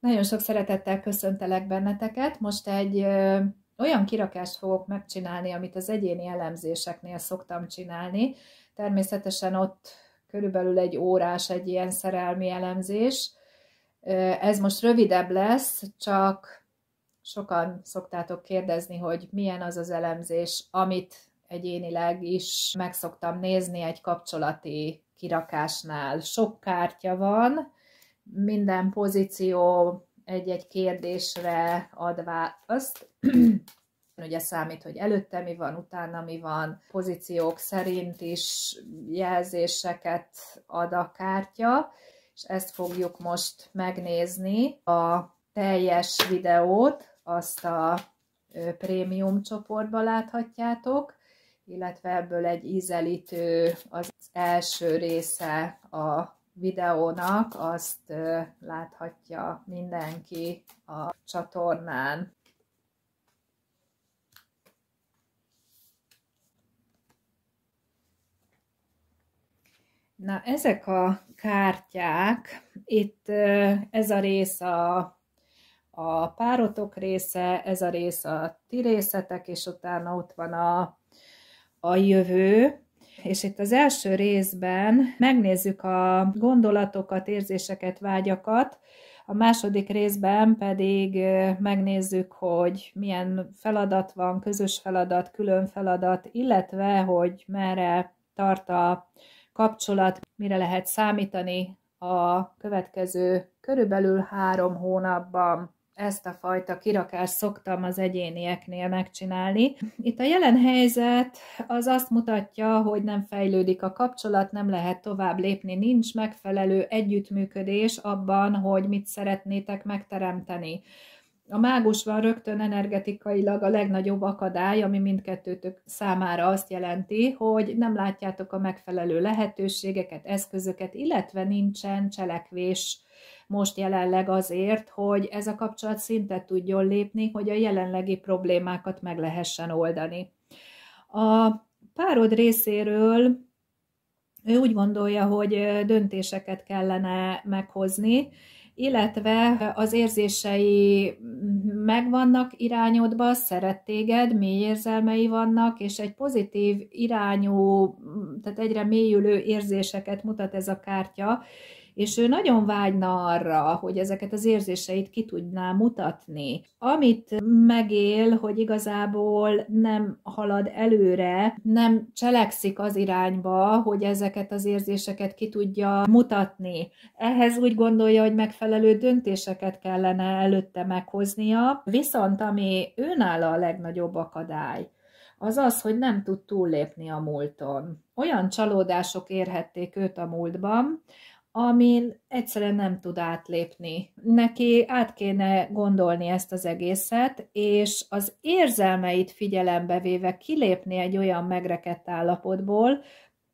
Nagyon sok szeretettel köszöntelek benneteket. Most egy ö, olyan kirakást fogok megcsinálni, amit az egyéni elemzéseknél szoktam csinálni. Természetesen ott körülbelül egy órás egy ilyen szerelmi elemzés. Ez most rövidebb lesz, csak sokan szoktátok kérdezni, hogy milyen az az elemzés, amit egyénileg is megszoktam nézni egy kapcsolati kirakásnál. Sok kártya van, minden pozíció egy-egy kérdésre ad választ. Ugye számít, hogy előtte mi van, utána mi van, pozíciók szerint is jelzéseket ad a kártya, és ezt fogjuk most megnézni. A teljes videót azt a prémium csoportba láthatjátok, illetve ebből egy ízelítő az első része a videónak, azt láthatja mindenki a csatornán. Na, ezek a kártyák, itt ez a rész a a párotok része, ez a rész a ti részetek, és utána ott van a, a jövő, és itt az első részben megnézzük a gondolatokat, érzéseket, vágyakat, a második részben pedig megnézzük, hogy milyen feladat van, közös feladat, külön feladat, illetve hogy merre tart a kapcsolat, mire lehet számítani a következő körülbelül három hónapban ezt a fajta kirakást szoktam az egyénieknél megcsinálni. Itt a jelen helyzet az azt mutatja, hogy nem fejlődik a kapcsolat, nem lehet tovább lépni, nincs megfelelő együttműködés abban, hogy mit szeretnétek megteremteni. A mágus van rögtön energetikailag a legnagyobb akadály, ami mindkettőtök számára azt jelenti, hogy nem látjátok a megfelelő lehetőségeket, eszközöket, illetve nincsen cselekvés most jelenleg azért, hogy ez a kapcsolat szintet tudjon lépni, hogy a jelenlegi problémákat meg lehessen oldani. A párod részéről ő úgy gondolja, hogy döntéseket kellene meghozni, illetve az érzései megvannak irányodba, szeret téged, mély érzelmei vannak, és egy pozitív irányú, tehát egyre mélyülő érzéseket mutat ez a kártya, és ő nagyon vágyna arra, hogy ezeket az érzéseit ki tudná mutatni. Amit megél, hogy igazából nem halad előre, nem cselekszik az irányba, hogy ezeket az érzéseket ki tudja mutatni. Ehhez úgy gondolja, hogy megfelelő döntéseket kellene előtte meghoznia, viszont ami őnála a legnagyobb akadály, az az, hogy nem tud túllépni a múlton. Olyan csalódások érhették őt a múltban, amin egyszerűen nem tud átlépni. Neki át kéne gondolni ezt az egészet, és az érzelmeit figyelembe véve kilépni egy olyan megrekedt állapotból,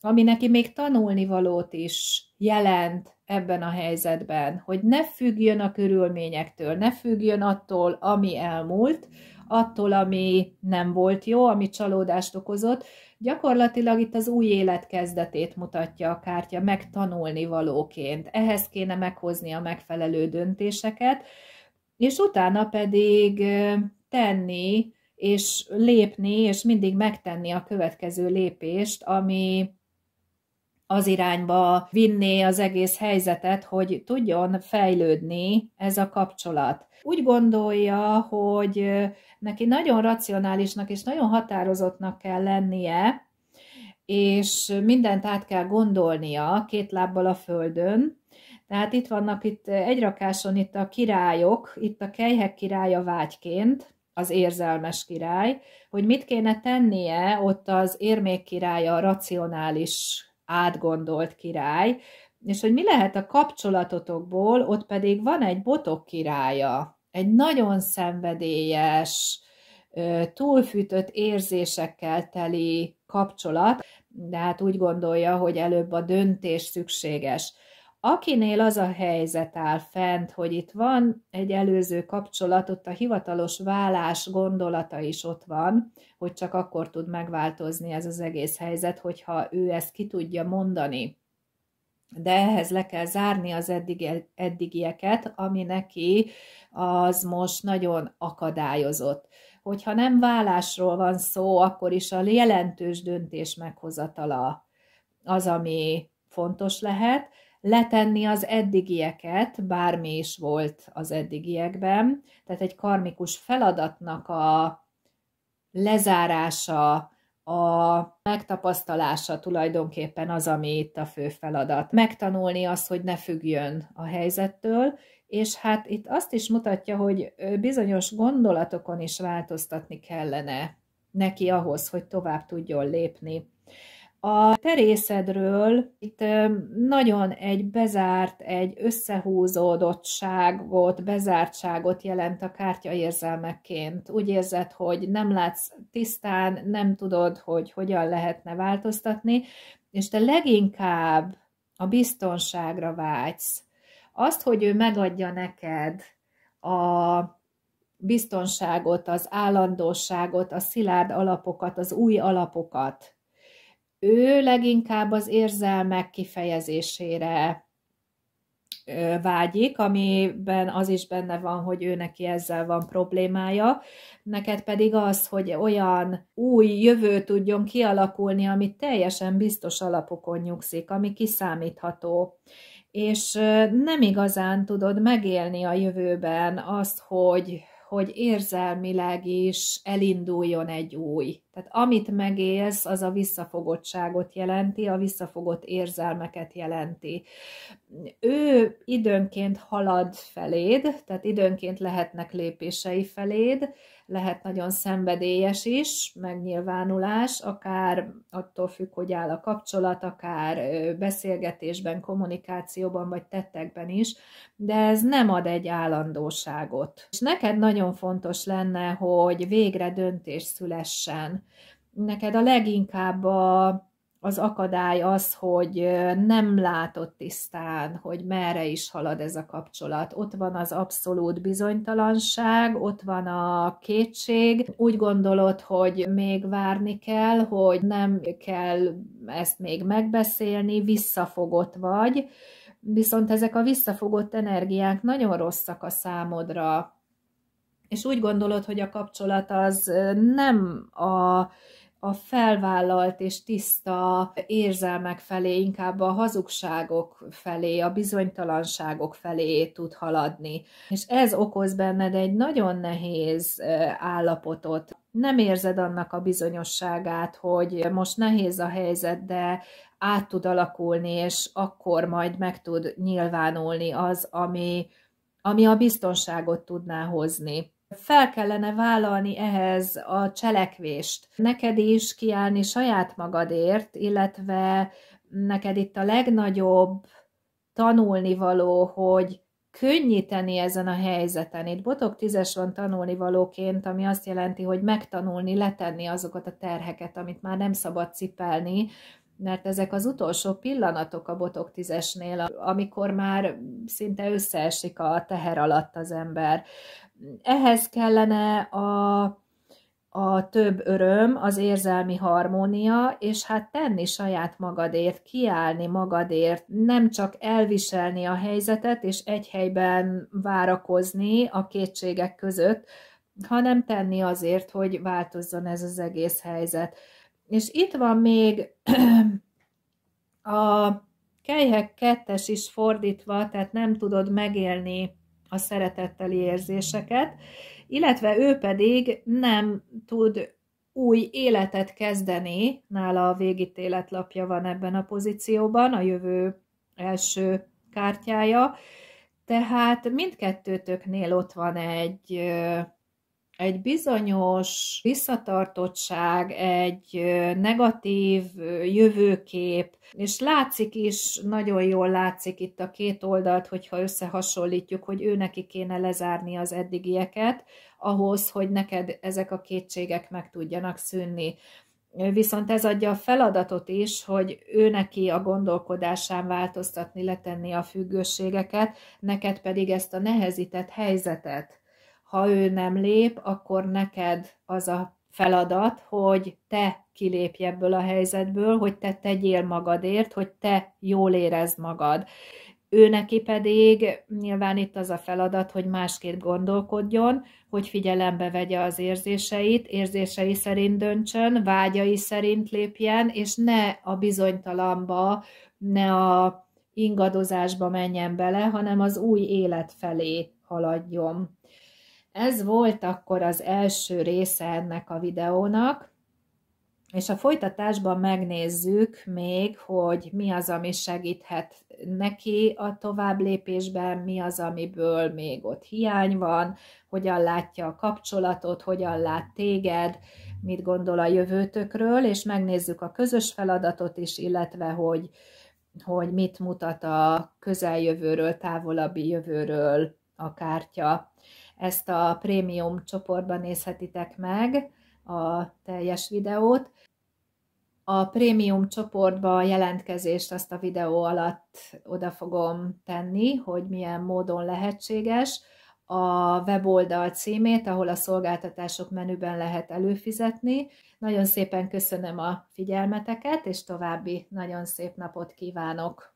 ami neki még tanulni valót is jelent ebben a helyzetben, hogy ne függjön a körülményektől, ne függjön attól, ami elmúlt, attól, ami nem volt jó, ami csalódást okozott. Gyakorlatilag itt az új élet kezdetét mutatja a kártya megtanulni valóként. Ehhez kéne meghozni a megfelelő döntéseket, és utána pedig tenni, és lépni, és mindig megtenni a következő lépést, ami az irányba vinni az egész helyzetet, hogy tudjon fejlődni ez a kapcsolat. Úgy gondolja, hogy neki nagyon racionálisnak és nagyon határozottnak kell lennie, és mindent át kell gondolnia két lábbal a földön, tehát itt vannak itt egy rakáson itt a királyok, itt a kejhek királya vágyként, az érzelmes király, hogy mit kéne tennie ott az érmék királya, a racionális átgondolt király, és hogy mi lehet a kapcsolatotokból, ott pedig van egy botok királya, egy nagyon szenvedélyes, túlfűtött érzésekkel teli kapcsolat, de hát úgy gondolja, hogy előbb a döntés szükséges. Akinél az a helyzet áll fent, hogy itt van egy előző kapcsolat, ott a hivatalos vállás gondolata is ott van, hogy csak akkor tud megváltozni ez az egész helyzet, hogyha ő ezt ki tudja mondani. De ehhez le kell zárni az eddigi eddigieket, ami neki az most nagyon akadályozott hogyha nem vállásról van szó, akkor is a jelentős döntés meghozatala az, ami fontos lehet, letenni az eddigieket, bármi is volt az eddigiekben, tehát egy karmikus feladatnak a lezárása, a megtapasztalása tulajdonképpen az, ami itt a fő feladat. Megtanulni azt, hogy ne függjön a helyzettől, és hát itt azt is mutatja, hogy bizonyos gondolatokon is változtatni kellene neki ahhoz, hogy tovább tudjon lépni. A terészedről itt nagyon egy bezárt, egy összehúzódottságot, bezártságot jelent a kártya érzelmeként. Úgy érzed, hogy nem látsz tisztán, nem tudod, hogy hogyan lehetne változtatni, és te leginkább a biztonságra vágysz. Azt, hogy ő megadja neked a biztonságot, az állandóságot, a szilárd alapokat, az új alapokat, ő leginkább az érzelmek kifejezésére vágyik, amiben az is benne van, hogy ő neki ezzel van problémája, neked pedig az, hogy olyan új jövő tudjon kialakulni, ami teljesen biztos alapokon nyugszik, ami kiszámítható. És nem igazán tudod megélni a jövőben azt, hogy, hogy érzelmileg is elinduljon egy új tehát amit megélsz, az a visszafogottságot jelenti, a visszafogott érzelmeket jelenti. Ő időnként halad feléd, tehát időnként lehetnek lépései feléd, lehet nagyon szenvedélyes is, megnyilvánulás, akár attól függ, hogy áll a kapcsolat, akár beszélgetésben, kommunikációban, vagy tettekben is, de ez nem ad egy állandóságot. És neked nagyon fontos lenne, hogy végre döntés szülessen, neked a leginkább a, az akadály az, hogy nem látod tisztán, hogy merre is halad ez a kapcsolat. Ott van az abszolút bizonytalanság, ott van a kétség. Úgy gondolod, hogy még várni kell, hogy nem kell ezt még megbeszélni, visszafogott vagy. Viszont ezek a visszafogott energiák nagyon rosszak a számodra, és úgy gondolod, hogy a kapcsolat az nem a, a felvállalt és tiszta érzelmek felé, inkább a hazugságok felé, a bizonytalanságok felé tud haladni. És ez okoz benned egy nagyon nehéz állapotot. Nem érzed annak a bizonyosságát, hogy most nehéz a helyzet, de át tud alakulni, és akkor majd meg tud nyilvánulni az, ami, ami a biztonságot tudná hozni fel kellene vállalni ehhez a cselekvést. Neked is kiállni saját magadért, illetve neked itt a legnagyobb tanulni való, hogy könnyíteni ezen a helyzeten. Itt botok tízes van tanulni valóként, ami azt jelenti, hogy megtanulni, letenni azokat a terheket, amit már nem szabad cipelni, mert ezek az utolsó pillanatok a botok tízesnél, amikor már szinte összeesik a teher alatt az ember ehhez kellene a, a több öröm, az érzelmi harmónia, és hát tenni saját magadért, kiállni magadért, nem csak elviselni a helyzetet, és egy helyben várakozni a kétségek között, hanem tenni azért, hogy változzon ez az egész helyzet. És itt van még a kelyhek kettes is fordítva, tehát nem tudod megélni a szeretetteli érzéseket, illetve ő pedig nem tud új életet kezdeni, nála a végítéletlapja van ebben a pozícióban, a jövő első kártyája, tehát mindkettőtöknél ott van egy egy bizonyos visszatartottság, egy negatív jövőkép, és látszik is, nagyon jól látszik itt a két oldalt, hogyha összehasonlítjuk, hogy ő neki kéne lezárni az eddigieket, ahhoz, hogy neked ezek a kétségek meg tudjanak szűnni. Viszont ez adja a feladatot is, hogy ő neki a gondolkodásán változtatni, letenni a függőségeket, neked pedig ezt a nehezített helyzetet ha ő nem lép, akkor neked az a feladat, hogy te kilépj ebből a helyzetből, hogy te tegyél magadért, hogy te jól érezd magad. Ő neki pedig nyilván itt az a feladat, hogy másképp gondolkodjon, hogy figyelembe vegye az érzéseit, érzései szerint döntsön, vágyai szerint lépjen, és ne a bizonytalamba, ne a ingadozásba menjen bele, hanem az új élet felé haladjon. Ez volt akkor az első része ennek a videónak, és a folytatásban megnézzük még, hogy mi az, ami segíthet neki a tovább lépésben, mi az, amiből még ott hiány van, hogyan látja a kapcsolatot, hogyan lát téged, mit gondol a jövőtökről, és megnézzük a közös feladatot is, illetve hogy, hogy mit mutat a közeljövőről, távolabbi jövőről a kártya. Ezt a prémium csoportban nézhetitek meg a teljes videót. A prémium csoportba a jelentkezést azt a videó alatt oda fogom tenni, hogy milyen módon lehetséges. A weboldal címét, ahol a szolgáltatások menüben lehet előfizetni. Nagyon szépen köszönöm a figyelmeteket, és további nagyon szép napot kívánok!